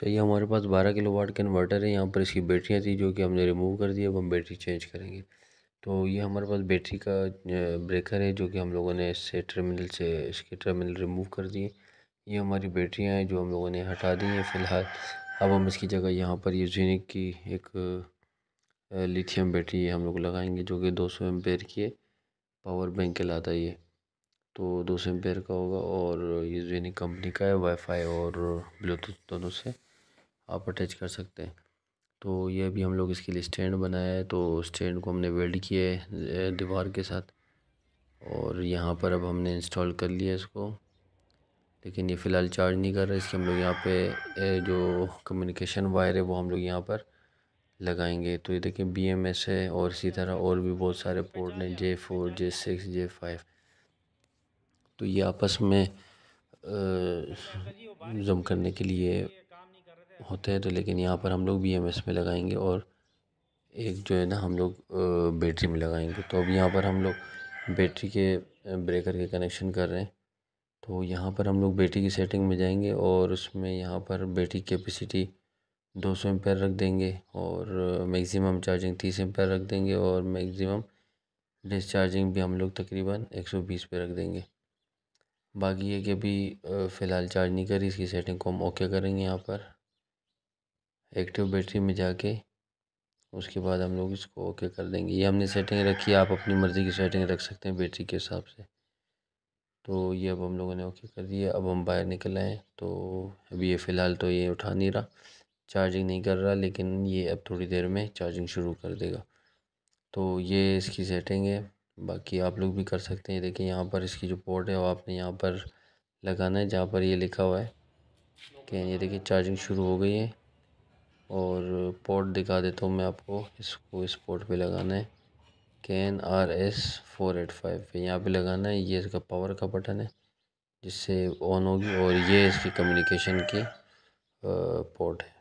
चाहिए हमारे पास 12 kilo watt का इन्वर्टर है यहाँ पर इसकी बैटरियाँ थी जो कि हमने रिमूव कर दी अब हम बैटरी चेंज करेंगे तो ये हमारे पास बैटरी का ब्रेकर है जो कि हम लोगों ने इससे टर्मिनल से इसके टर्मिनल रिमूव कर दिए ये हमारी बैटरियाँ हैं जो हम लोगों ने हटा दी हैं फ़िलहाल अब हम इसकी जगह यहाँ पर ये जीनिक की एक लिथियम बैटरी हम लोग लगाएंगे जो कि 200 एम्पेयर की है पावर बैंक के लाता ये तो 200 एम्पेयर का होगा और ये जीनिक कंपनी का है वाईफाई और ब्लूटूथ दोनों से आप अटैच कर सकते हैं तो ये भी हम लोग इसके लिए स्टैंड बनाया है तो स्टैंड को हमने वेल्ड किया है दीवार के साथ और यहाँ पर अब हमने इंस्टॉल कर लिया इसको लेकिन ये फ़िलहाल चार्ज नहीं कर रहा इसके हम लोग यहाँ पे जो कम्युनिकेशन वायर है वो हम लोग यहाँ पर लगाएंगे तो ये देखें बी एम एस है और इसी तरह और भी बहुत सारे पोर्ट हैं J four J six J five तो ये आपस में जम करने के लिए होते हैं तो लेकिन यहाँ पर हम लोग बी एम एस में लगाएंगे और एक जो है ना हम लोग बैटरी में लगाएंगे तो अब यहाँ पर हम लोग बैटरी के ब्रेकर के कनेक्शन कर रहे हैं तो यहाँ पर हम लोग बैटरी की सेटिंग में जाएंगे और उसमें यहाँ पर बैटरी कैपेसिटी दो सौ एम्पेयर रख देंगे और मैक्सिमम चार्जिंग तीस एम्पेयर रख देंगे और मैक्सिमम डिस्चार्जिंग भी हम लोग तकरीबन एक सौ बीस पे रख देंगे बाकी ये कि अभी फ़िलहाल चार्ज नहीं करी इसकी सेटिंग को हम ओके करेंगे यहाँ पर एक्टिव बैटरी में जाके उसके बाद हम लोग इसको ओके कर देंगे ये हमने सेटिंग रखी है आप अपनी मर्ज़ी की सेटिंग रख सकते हैं बैटरी के हिसाब से तो ये अब हम लोगों ने ओके कर दिया अब हम बाहर निकल आए तो अभी ये फ़िलहाल तो ये उठा नहीं रहा चार्जिंग नहीं कर रहा लेकिन ये अब थोड़ी देर में चार्जिंग शुरू कर देगा तो ये इसकी सेटिंग है बाकी आप लोग भी कर सकते हैं देखिए यहाँ पर इसकी जो पोर्ट है वो आपने यहाँ पर लगाना है जहाँ पर ये लिखा हुआ है कि ये देखिए चार्जिंग शुरू हो गई है और पोर्ट दिखा देता हूँ मैं आपको इसको इस पोर्ट पे लगाना है CAN R S four eight five पे यहाँ पर लगाना है ये इसका पावर का बटन है जिससे ऑन होगी और ये इसकी कम्युनिकेशन की पोर्ट है